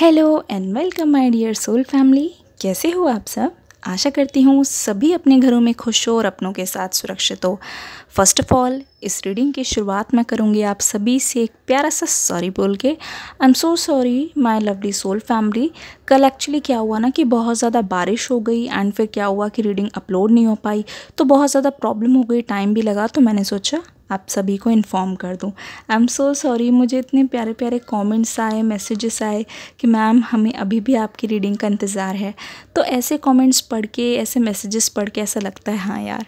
hello and welcome my dear soul family कैसे हो आप सब आशा करती हूँ सभी अपने घरों में खुश हो और अपनों के साथ सुरक्षित हो फर्स्ट ऑफ ऑल इस रीडिंग की शुरुआत मैं करूँगी आप सभी से एक प्यारा सा सॉरी बोल के I am so sorry my lovely soul family कल एक्चुअली क्या हुआ ना कि बहुत ज़्यादा बारिश हो गई एंड फिर क्या हुआ कि रीडिंग अपलोड नहीं हो पाई तो बहुत ज़्यादा प्रॉब्लम हो गई टाइम भी लगा तो मैंने सोचा आप सभी को इन्फॉर्म कर दूँ आई एम सो सॉरी मुझे इतने प्यारे प्यारे कॉमेंट्स आए मैसेजेस आए कि मैम हमें अभी भी आपकी रीडिंग का इंतज़ार है तो ऐसे कॉमेंट्स पढ़ के ऐसे मैसेजेस पढ़ के ऐसा लगता है हाँ यार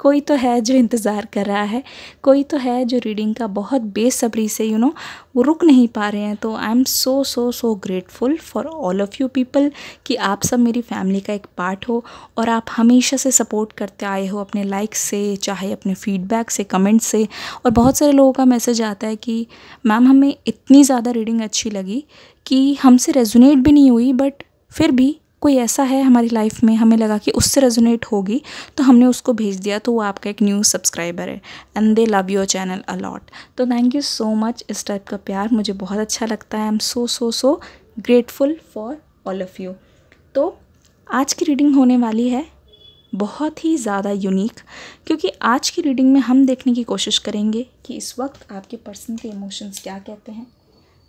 कोई तो है जो इंतज़ार कर रहा है कोई तो है जो रीडिंग का बहुत बेसब्री से यू you नो know, वो रुक नहीं पा रहे हैं तो I am so so so grateful for all of you people कि आप सब मेरी फैमिली का एक पार्ट हो और आप हमेशा से सपोर्ट करते आए हो अपने लाइक से चाहे अपने फीडबैक से कमेंट से और बहुत सारे लोगों का मैसेज आता है कि मैम हमें इतनी ज़्यादा रीडिंग अच्छी लगी कि हमसे रेजोनेट भी नहीं हुई बट फिर भी कोई ऐसा है हमारी लाइफ में हमें लगा कि उससे रेजोनेट होगी तो हमने उसको भेज दिया तो वो आपका एक न्यू सब्सक्राइबर है and they love your channel a lot तो थैंक यू सो मच इस टाइप का प्यार मुझे बहुत अच्छा लगता है I am so so so grateful for all of you तो आज की रीडिंग होने वाली है बहुत ही ज़्यादा यूनिक क्योंकि आज की रीडिंग में हम देखने की कोशिश करेंगे कि इस वक्त आपके पर्सन के इमोशंस क्या कहते हैं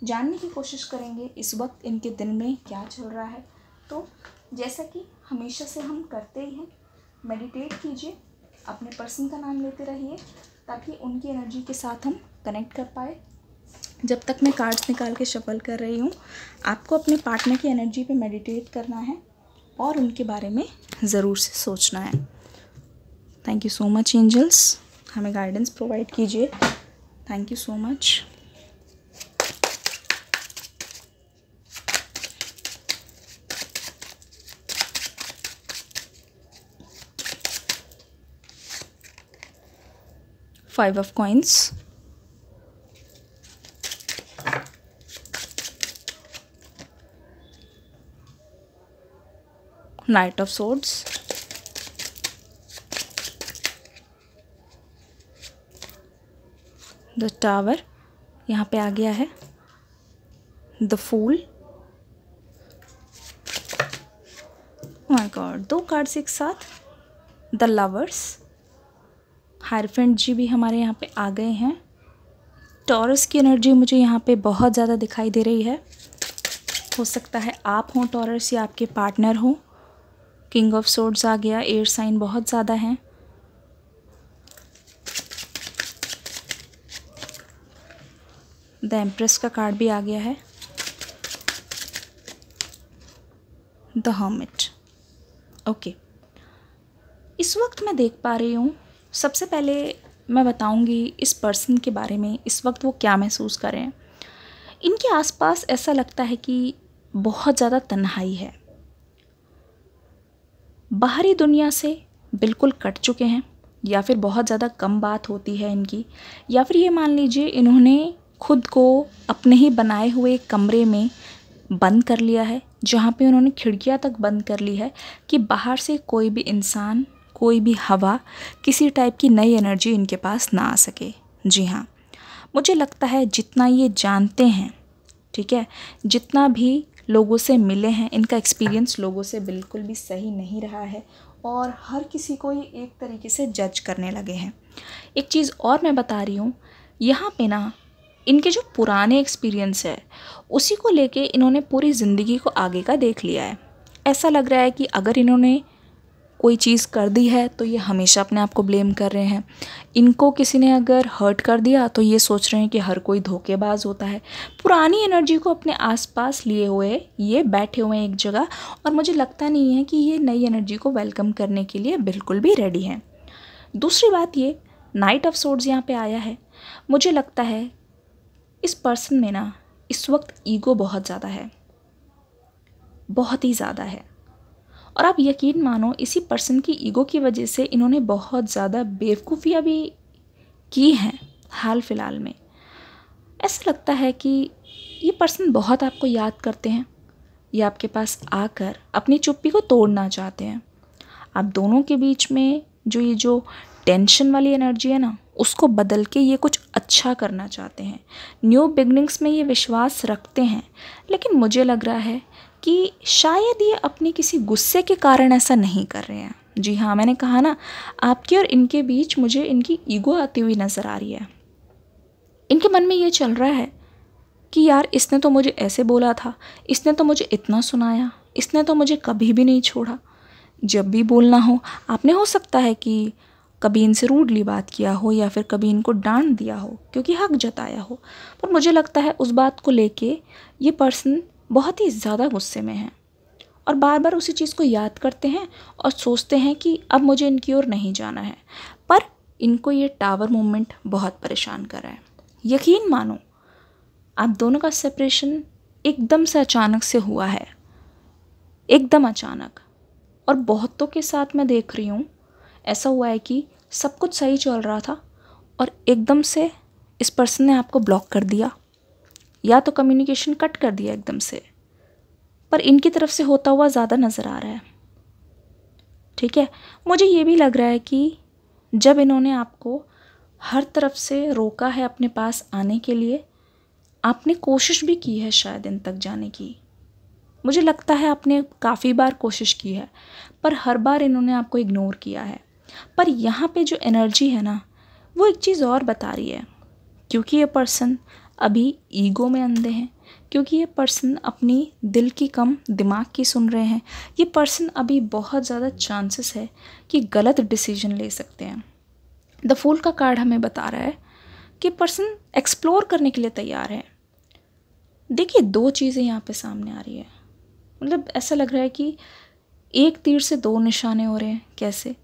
जानने की कोशिश करेंगे इस वक्त इनके दिल में क्या चल रहा है तो जैसा कि हमेशा से हम करते ही हैं मेडिटेट कीजिए अपने पर्सन का नाम लेते रहिए ताकि उनकी एनर्जी के साथ हम कनेक्ट कर पाए जब तक मैं कार्ड्स निकाल के शफल कर रही हूँ आपको अपने पार्टनर की एनर्जी पे मेडिटेट करना है और उनके बारे में ज़रूर से सोचना है thank you so much angels हमें गाइडेंस प्रोवाइड कीजिए thank you so much five of coins knight of swords the tower यहाँ पे आ गया है द फूल माय गॉड दो कार्ड्स एक साथ द लवर्स हायरफेंट जी भी हमारे यहाँ पे आ गए हैं टॉरस की एनर्जी मुझे यहाँ पे बहुत ज़्यादा दिखाई दे रही है हो सकता है आप हों टॉरस या आपके पार्टनर हों किंग ऑफ सोर्ड्स आ गया एयर साइन बहुत ज़्यादा हैं द एम्प्रेस का कार्ड भी आ गया है द हॉमिट ओके इस वक्त मैं देख पा रही हूँ सबसे पहले मैं बताऊंगी इस पर्सन के बारे में इस वक्त वो क्या महसूस कर रहे हैं इनके आसपास ऐसा लगता है कि बहुत ज़्यादा तन्हाई है बाहरी दुनिया से बिल्कुल कट चुके हैं या फिर बहुत ज़्यादा कम बात होती है इनकी या फिर ये मान लीजिए इन्होंने खुद को अपने ही बनाए हुए कमरे में बंद कर लिया है जहाँ पे उन्होंने खिड़कियाँ तक बंद कर ली है कि बाहर से कोई भी इंसान कोई भी हवा किसी टाइप की नई एनर्जी इनके पास ना आ सके जी हाँ मुझे लगता है जितना ये जानते हैं ठीक है जितना भी लोगों से मिले हैं इनका एक्सपीरियंस लोगों से बिल्कुल भी सही नहीं रहा है और हर किसी को ये एक तरीके से जज करने लगे हैं एक चीज़ और मैं बता रही हूँ यहाँ पे ना इनके जो पुराने एक्सपीरियंस है उसी को लेके इन्होंने पूरी ज़िंदगी को आगे का देख लिया है ऐसा लग रहा है कि अगर इन्होंने कोई चीज़ कर दी है तो ये हमेशा अपने आप को ब्लेम कर रहे हैं इनको किसी ने अगर हर्ट कर दिया तो ये सोच रहे हैं कि हर कोई धोखेबाज होता है पुरानी एनर्जी को अपने आसपास लिए हुए ये बैठे हुए हैं एक जगह और मुझे लगता नहीं है कि ये नई एनर्जी को वेलकम करने के लिए बिल्कुल भी रेडी हैं दूसरी बात ये नाइट ऑफ सोर्ड्स यहाँ पे आया है मुझे लगता है इस पर्सन में ना इस वक्त ईगो बहुत ज़्यादा है बहुत ही ज़्यादा है और आप यकीन मानो इसी पर्सन की ईगो की वजह से इन्होंने बहुत ज़्यादा बेवकूफ़ियाँ भी की हैं हाल फिलहाल में ऐसा लगता है कि ये पर्सन बहुत आपको याद करते हैं ये आपके पास आकर अपनी चुप्पी को तोड़ना चाहते हैं आप दोनों के बीच में जो ये जो टेंशन वाली एनर्जी है ना उसको बदल के ये कुछ अच्छा करना चाहते हैं न्यू बिगनिंग्स में ये विश्वास रखते हैं लेकिन मुझे लग रहा है कि शायद ये अपने किसी गुस्से के कारण ऐसा नहीं कर रहे हैं जी हाँ मैंने कहा ना आपके और इनके बीच मुझे इनकी ईगो आती हुई नज़र आ रही है इनके मन में ये चल रहा है कि यार इसने तो मुझे ऐसे बोला था इसने तो मुझे इतना सुनाया इसने तो मुझे कभी भी नहीं छोड़ा जब भी बोलना हो आपने हो सकता है कि कभी इनसे रूडली बात किया हो या फिर कभी इनको डांट दिया हो क्योंकि हक जताया हो पर मुझे लगता है उस बात को लेके ये पर्सन बहुत ही ज़्यादा गुस्से में हैं और बार बार उसी चीज़ को याद करते हैं और सोचते हैं कि अब मुझे इनकी ओर नहीं जाना है पर इनको ये टावर मोमेंट बहुत परेशान कर रहा है यकीन मानो आप दोनों का सेपरेशन एकदम से अचानक से हुआ है एकदम अचानक और बहुतों के साथ मैं देख रही हूँ ऐसा हुआ है कि सब कुछ सही चल रहा था और एकदम से इस पर्सन ने आपको ब्लॉक कर दिया या तो कम्युनिकेशन कट कर दिया एकदम से पर इनकी तरफ से होता हुआ ज़्यादा नज़र आ रहा है ठीक है मुझे ये भी लग रहा है कि जब इन्होंने आपको हर तरफ से रोका है अपने पास आने के लिए आपने कोशिश भी की है शायद इन तक जाने की मुझे लगता है आपने काफ़ी बार कोशिश की है पर हर बार इन्होंने आपको इग्नोर किया है पर यहाँ पे जो एनर्जी है ना वो एक चीज़ और बता रही है क्योंकि ये पर्सन अभी ईगो में अंधे हैं क्योंकि ये पर्सन अपनी दिल की कम दिमाग की सुन रहे हैं ये पर्सन अभी बहुत ज़्यादा चांसेस है कि गलत डिसीजन ले सकते हैं द फूल का कार्ड हमें बता रहा है कि पर्सन एक्सप्लोर करने के लिए तैयार है देखिए दो चीज़ें यहाँ पे सामने आ रही है मतलब ऐसा लग रहा है कि एक तीर से दो निशाने हो रहे हैं कैसे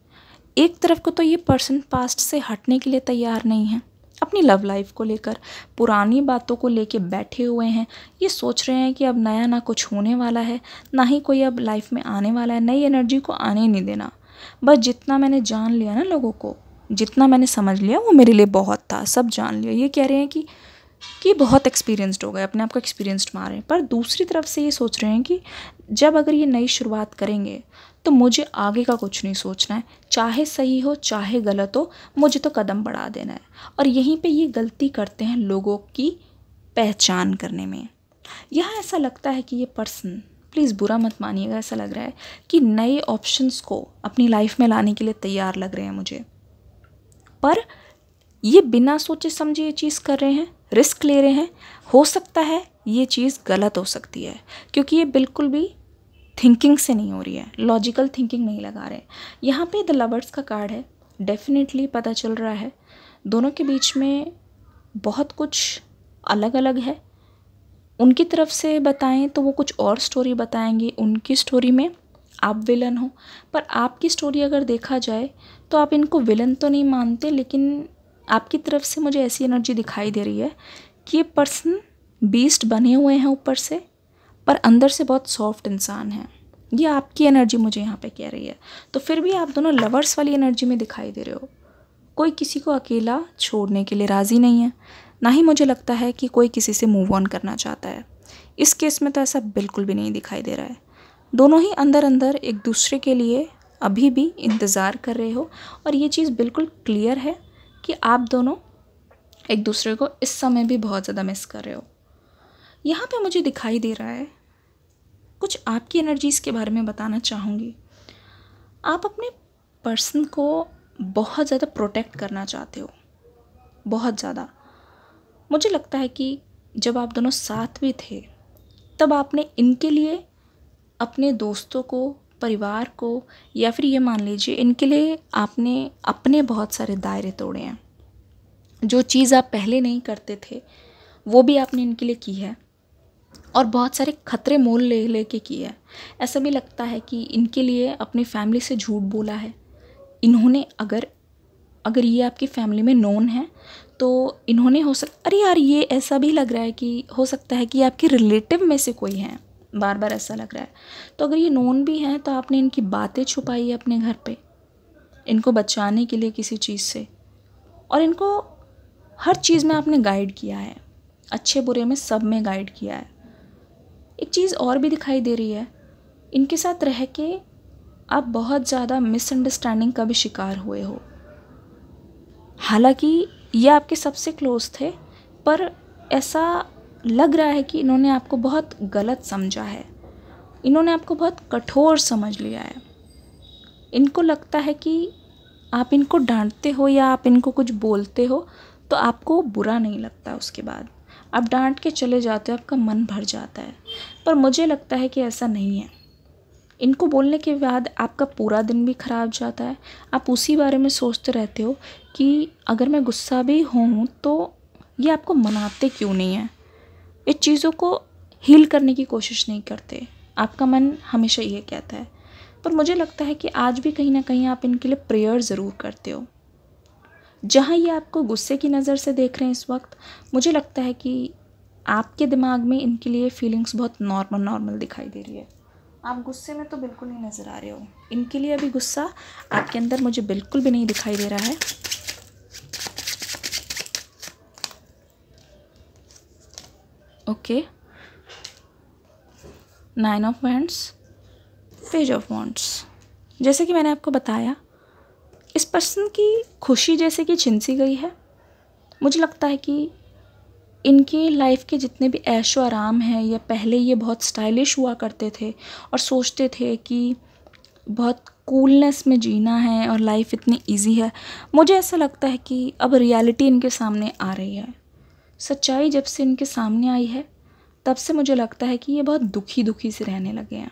एक तरफ को तो ये पर्सन पास्ट से हटने के लिए तैयार नहीं है अपनी लव लाइफ को लेकर पुरानी बातों को लेकर बैठे हुए हैं ये सोच रहे हैं कि अब नया ना कुछ होने वाला है ना ही कोई अब लाइफ में आने वाला है नई एनर्जी को आने ही नहीं देना बस जितना मैंने जान लिया ना लोगों को जितना मैंने समझ लिया वो मेरे लिए बहुत था सब जान लिया ये कह रहे हैं कि कि बहुत एक्सपीरियंस्ड हो गए अपने आप को एक्सपीरियंस्ड हैं पर दूसरी तरफ से ये सोच रहे हैं कि जब अगर ये नई शुरुआत करेंगे तो मुझे आगे का कुछ नहीं सोचना है चाहे सही हो चाहे गलत हो मुझे तो कदम बढ़ा देना है और यहीं पे ये गलती करते हैं लोगों की पहचान करने में यहाँ ऐसा लगता है कि ये पर्सन प्लीज़ बुरा मत मानिएगा ऐसा लग रहा है कि नए ऑप्शंस को अपनी लाइफ में लाने के लिए तैयार लग रहे हैं मुझे पर ये बिना सोचे समझे ये चीज़ कर रहे हैं रिस्क ले रहे हैं हो सकता है ये चीज़ गलत हो सकती है क्योंकि ये बिल्कुल भी थिंकिंग से नहीं हो रही है लॉजिकल थिंकिंग नहीं लगा रहे यहाँ पे द लवर्स का कार्ड है डेफिनेटली पता चल रहा है दोनों के बीच में बहुत कुछ अलग अलग है उनकी तरफ से बताएं तो वो कुछ और स्टोरी बताएंगे उनकी स्टोरी में आप विलन हो पर आपकी स्टोरी अगर देखा जाए तो आप इनको विलन तो नहीं मानते लेकिन आपकी तरफ से मुझे ऐसी एनर्जी दिखाई दे रही है कि ये पर्सन बीस्ट बने हुए हैं ऊपर से पर अंदर से बहुत सॉफ्ट इंसान है ये आपकी एनर्जी मुझे यहाँ पे कह रही है तो फिर भी आप दोनों लवर्स वाली एनर्जी में दिखाई दे रहे हो कोई किसी को अकेला छोड़ने के लिए राज़ी नहीं है ना ही मुझे लगता है कि कोई किसी से मूव ऑन करना चाहता है इस केस में तो ऐसा बिल्कुल भी नहीं दिखाई दे रहा है दोनों ही अंदर अंदर एक दूसरे के लिए अभी भी इंतज़ार कर रहे हो और ये चीज़ बिल्कुल क्लियर है कि आप दोनों एक दूसरे को इस समय भी बहुत ज़्यादा मिस कर रहे हो यहाँ पे मुझे दिखाई दे रहा है कुछ आपकी एनर्जीज़ के बारे में बताना चाहूँगी आप अपने पर्सन को बहुत ज़्यादा प्रोटेक्ट करना चाहते हो बहुत ज़्यादा मुझे लगता है कि जब आप दोनों साथ भी थे तब आपने इनके लिए अपने दोस्तों को परिवार को या फिर ये मान लीजिए इनके लिए आपने अपने बहुत सारे दायरे तोड़े हैं जो चीज़ आप पहले नहीं करते थे वो भी आपने इनके लिए की है और बहुत सारे खतरे मोल ले लेके किए हैं ऐसा भी लगता है कि इनके लिए अपनी फैमिली से झूठ बोला है इन्होंने अगर अगर ये आपकी फैमिली में नोन है तो इन्होंने हो सक अरे यार ये ऐसा भी लग रहा है कि हो सकता है कि आपके रिलेटिव में से कोई है बार बार ऐसा लग रहा है तो अगर ये नोन भी हैं तो आपने इनकी बातें छुपाई है अपने घर पे इनको बचाने के लिए किसी चीज़ से और इनको हर चीज़ में आपने गाइड किया है अच्छे बुरे में सब में गाइड किया है एक चीज़ और भी दिखाई दे रही है इनके साथ रह के आप बहुत ज़्यादा मिसअंडरस्टैंडिंग का भी शिकार हुए हो हालांकि ये आपके सबसे क्लोज थे पर ऐसा लग रहा है कि इन्होंने आपको बहुत गलत समझा है इन्होंने आपको बहुत कठोर समझ लिया है इनको लगता है कि आप इनको डांटते हो या आप इनको कुछ बोलते हो तो आपको बुरा नहीं लगता उसके बाद आप डांट के चले जाते हो आपका मन भर जाता है पर मुझे लगता है कि ऐसा नहीं है इनको बोलने के बाद आपका पूरा दिन भी ख़राब जाता है आप उसी बारे में सोचते रहते हो कि अगर मैं गुस्सा भी हूँ तो ये आपको मनाते क्यों नहीं है इस चीज़ों को हील करने की कोशिश नहीं करते आपका मन हमेशा ये कहता है पर मुझे लगता है कि आज भी कहीं ना कहीं आप इनके लिए प्रेयर ज़रूर करते हो जहाँ ये आपको गुस्से की नज़र से देख रहे हैं इस वक्त मुझे लगता है कि आपके दिमाग में इनके लिए फीलिंग्स बहुत नॉर्मल नॉर्मल दिखाई दे रही है आप गुस्से में तो बिल्कुल नहीं नज़र आ रहे हो इनके लिए अभी गुस्सा आपके अंदर मुझे बिल्कुल भी नहीं दिखाई दे रहा है okay nine of wands page of wands जैसे कि मैंने आपको बताया इस पर्सन की खुशी जैसे कि छिनसी गई है मुझे लगता है कि इनकी लाइफ़ के जितने भी ऐशो आराम हैं या पहले ये बहुत स्टाइलिश हुआ करते थे और सोचते थे कि बहुत कूलनेस में जीना है और लाइफ इतनी इजी है मुझे ऐसा लगता है कि अब रियलिटी इनके सामने आ रही है सच्चाई जब से इनके सामने आई है तब से मुझे लगता है कि ये बहुत दुखी दुखी से रहने लगे हैं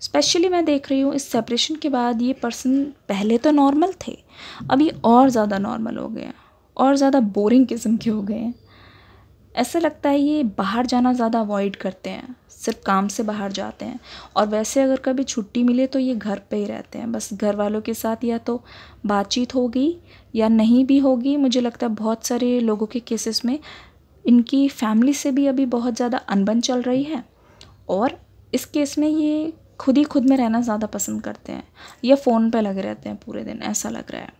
स्पेशली मैं देख रही हूँ इस सेपरेशन के बाद ये पर्सन पहले तो नॉर्मल थे अब ये और ज़्यादा नॉर्मल हो गया और ज़्यादा बोरिंग किस्म के हो गए हैं ऐसा लगता है ये बाहर जाना ज़्यादा अवॉइड करते हैं सिर्फ काम से बाहर जाते हैं और वैसे अगर कभी छुट्टी मिले तो ये घर पे ही रहते हैं बस घर वालों के साथ या तो बातचीत होगी या नहीं भी होगी मुझे लगता है बहुत सारे लोगों के केसेस में इनकी फैमिली से भी अभी बहुत ज़्यादा अनबन चल रही है और इस केस में ये खुद ही खुद में रहना ज़्यादा पसंद करते हैं या फ़ोन पे लगे रहते हैं पूरे दिन ऐसा लग रहा है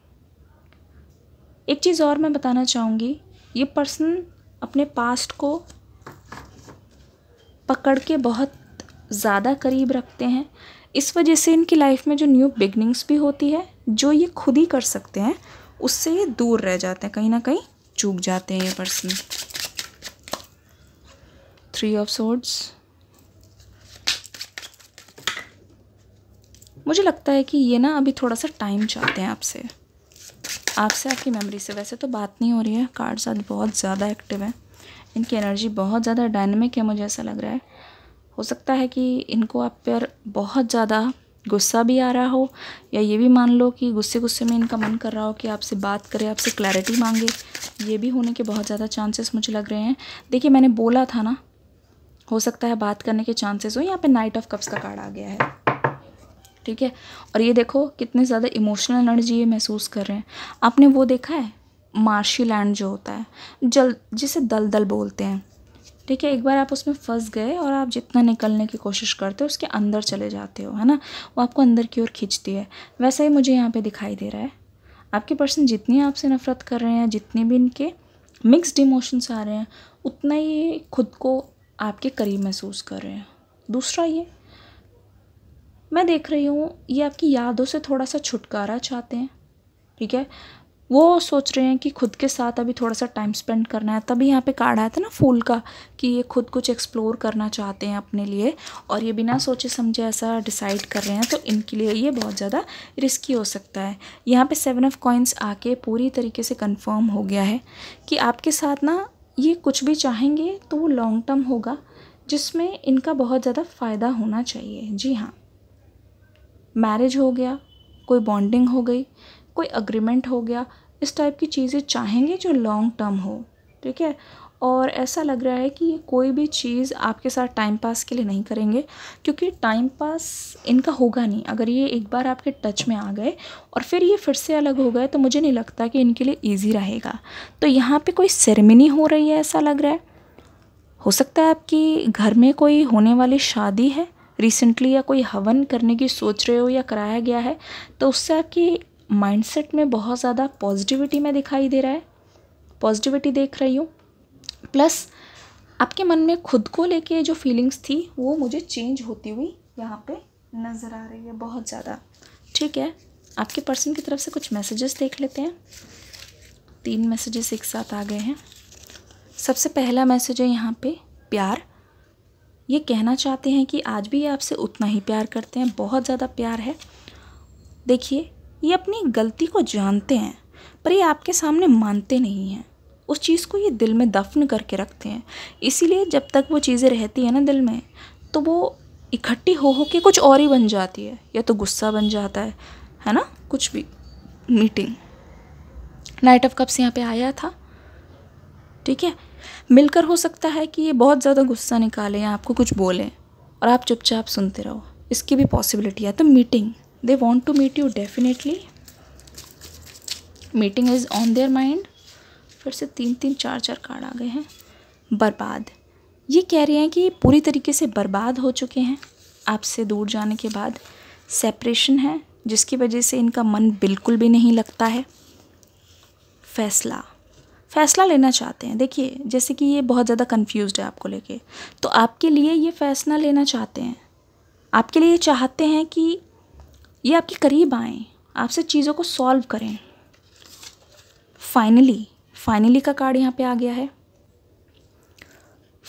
एक चीज़ और मैं बताना चाहूँगी ये पर्सन अपने पास्ट को पकड़ के बहुत ज़्यादा करीब रखते हैं इस वजह से इनकी लाइफ में जो न्यू बिगनिंग्स भी होती है जो ये खुद ही कर सकते हैं उससे ये दूर रह जाते हैं कहीं ना कहीं चूक जाते हैं ये पर्सन थ्री ऑफ सोड्स मुझे लगता है कि ये ना अभी थोड़ा सा टाइम चाहते हैं आपसे आपसे आपकी मेमोरी से वैसे तो बात नहीं हो रही है कार्ड्स आज बहुत ज़्यादा एक्टिव हैं इनकी एनर्जी बहुत ज़्यादा डायनेमिक है मुझे ऐसा लग रहा है हो सकता है कि इनको आप पर बहुत ज़्यादा गुस्सा भी आ रहा हो या ये भी मान लो कि गुस्से गुस्से में इनका मन कर रहा हो कि आपसे बात करे आपसे क्लैरिटी मांगे ये भी होने के बहुत ज़्यादा चांसेस मुझे लग रहे हैं देखिए मैंने बोला था ना हो सकता है बात करने के चांसेस हो यहाँ पे नाइट ऑफ कप्स का कार्ड आ गया है ठीक है और ये देखो कितने ज़्यादा इमोशनल एनर्जी ये महसूस कर रहे हैं आपने वो देखा है मार्शी लैंड जो होता है जल जिसे दलदल बोलते हैं ठीक है एक बार आप उसमें फंस गए और आप जितना निकलने की कोशिश करते हो उसके अंदर चले जाते हो है ना वो आपको अंदर की ओर खींचती है वैसा ही मुझे यहाँ पे दिखाई दे रहा है आपके पर्सन जितनी आपसे नफरत कर रहे हैं जितने भी इनके मिक्सड इमोशंस आ रहे हैं उतना ही खुद को आपके करीब महसूस कर रहे हैं दूसरा ये मैं देख रही हूँ ये आपकी यादों से थोड़ा सा छुटकारा चाहते हैं ठीक है वो सोच रहे हैं कि खुद के साथ अभी थोड़ा सा टाइम स्पेंड करना है तभी यहाँ पे कार्ड आया था ना फूल का कि ये खुद कुछ एक्सप्लोर करना चाहते हैं अपने लिए और ये बिना सोचे समझे ऐसा डिसाइड कर रहे हैं तो इनके लिए ये बहुत ज़्यादा रिस्की हो सकता है यहाँ पे सेवन ऑफ कॉइन्स आके पूरी तरीके से कन्फर्म हो गया है कि आपके साथ ना ये कुछ भी चाहेंगे तो वो लॉन्ग टर्म होगा जिसमें इनका बहुत ज़्यादा फ़ायदा होना चाहिए जी हाँ मैरिज हो गया कोई बॉन्डिंग हो गई कोई अग्रीमेंट हो गया इस टाइप की चीज़ें चाहेंगे जो लॉन्ग टर्म हो ठीक है और ऐसा लग रहा है कि ये कोई भी चीज़ आपके साथ टाइम पास के लिए नहीं करेंगे क्योंकि टाइम पास इनका होगा नहीं अगर ये एक बार आपके टच में आ गए और फिर ये फिर से अलग हो गए तो मुझे नहीं लगता कि इनके लिए ईजी रहेगा तो यहाँ पे कोई सेरेमनी हो रही है ऐसा लग रहा है हो सकता है आपकी घर में कोई होने वाली शादी है रिसेंटली या कोई हवन करने की सोच रहे हो या कराया गया है तो उससे आपकी माइंडसेट में बहुत ज़्यादा पॉजिटिविटी में दिखाई दे रहा है पॉजिटिविटी देख रही हूँ प्लस आपके मन में खुद को लेके जो फीलिंग्स थी वो मुझे चेंज होती हुई यहाँ पे नज़र आ रही है बहुत ज़्यादा ठीक है आपके पर्सन की तरफ से कुछ मैसेजेस देख लेते हैं तीन मैसेजेस एक साथ आ गए हैं सबसे पहला मैसेज है यहाँ पे प्यार ये कहना चाहते हैं कि आज भी ये आपसे उतना ही प्यार करते हैं बहुत ज़्यादा प्यार है देखिए ये अपनी गलती को जानते हैं पर ये आपके सामने मानते नहीं हैं उस चीज़ को ये दिल में दफन करके रखते हैं इसीलिए जब तक वो चीज़ें रहती हैं ना दिल में तो वो इकट्ठी हो हो के कुछ और ही बन जाती है या तो गुस्सा बन जाता है है ना कुछ भी मीटिंग नाइट ऑफ कप्स यहाँ पे आया था ठीक है मिलकर हो सकता है कि ये बहुत ज़्यादा गुस्सा निकाले या आपको कुछ बोलें और आप चुपचाप सुनते रहो इसकी भी पॉसिबिलिटी है तो meeting they want to meet you definitely meeting is on their mind फिर से तीन तीन चार चार कार्ड आ गए हैं बर्बाद ये कह रहे हैं कि पूरी तरीके से बर्बाद हो चुके हैं आपसे दूर जाने के बाद सेपरेशन है जिसकी वजह से इनका मन बिल्कुल भी नहीं लगता है फैसला फ़ैसला लेना चाहते हैं देखिए जैसे कि ये बहुत ज़्यादा कन्फ्यूज है आपको लेके तो आपके लिए ये फ़ैसला लेना चाहते हैं आपके लिए चाहते हैं कि ये आपके करीब आएँ आपसे चीज़ों को सॉल्व करें फाइनली फाइनली का कार्ड यहाँ पे आ गया है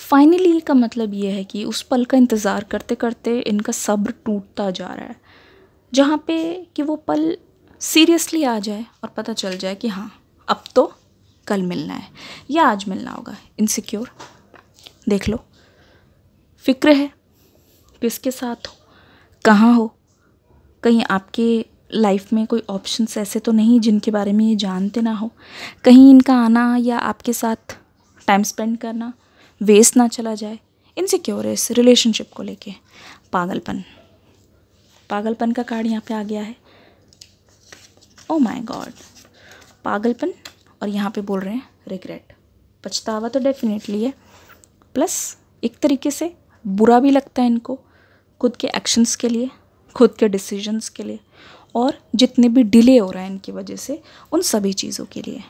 फाइनली का मतलब ये है कि उस पल का इंतज़ार करते करते इनका सब्र टूटता जा रहा है जहाँ पे कि वो पल सीरियसली आ जाए और पता चल जाए कि हाँ अब तो कल मिलना है या आज मिलना होगा इनसिक्योर देख लो फिक्र है किसके साथ हो कहाँ हो कहीं आपके लाइफ में कोई ऑप्शंस ऐसे तो नहीं जिनके बारे में ये जानते ना हो कहीं इनका आना या आपके साथ टाइम स्पेंड करना वेस्ट ना चला जाए इनसिक्योर है इस रिलेशनशिप को लेके पागलपन पागलपन का कार्ड यहाँ पे आ गया है ओ माय गॉड पागलपन और यहाँ पे बोल रहे हैं रिग्रेट पछतावा तो डेफिनेटली है प्लस एक तरीके से बुरा भी लगता है इनको खुद के एक्शंस के लिए खुद के डिसीजंस के लिए और जितने भी डिले हो रहा है इनकी वजह से उन सभी चीज़ों के लिए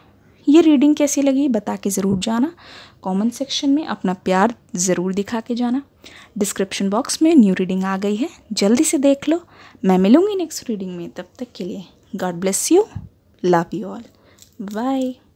ये रीडिंग कैसी लगी बता के ज़रूर जाना कमेंट सेक्शन में अपना प्यार ज़रूर दिखा के जाना डिस्क्रिप्शन बॉक्स में न्यू रीडिंग आ गई है जल्दी से देख लो मैं मिलूँगी नेक्स्ट रीडिंग में तब तक के लिए God bless you love you all bye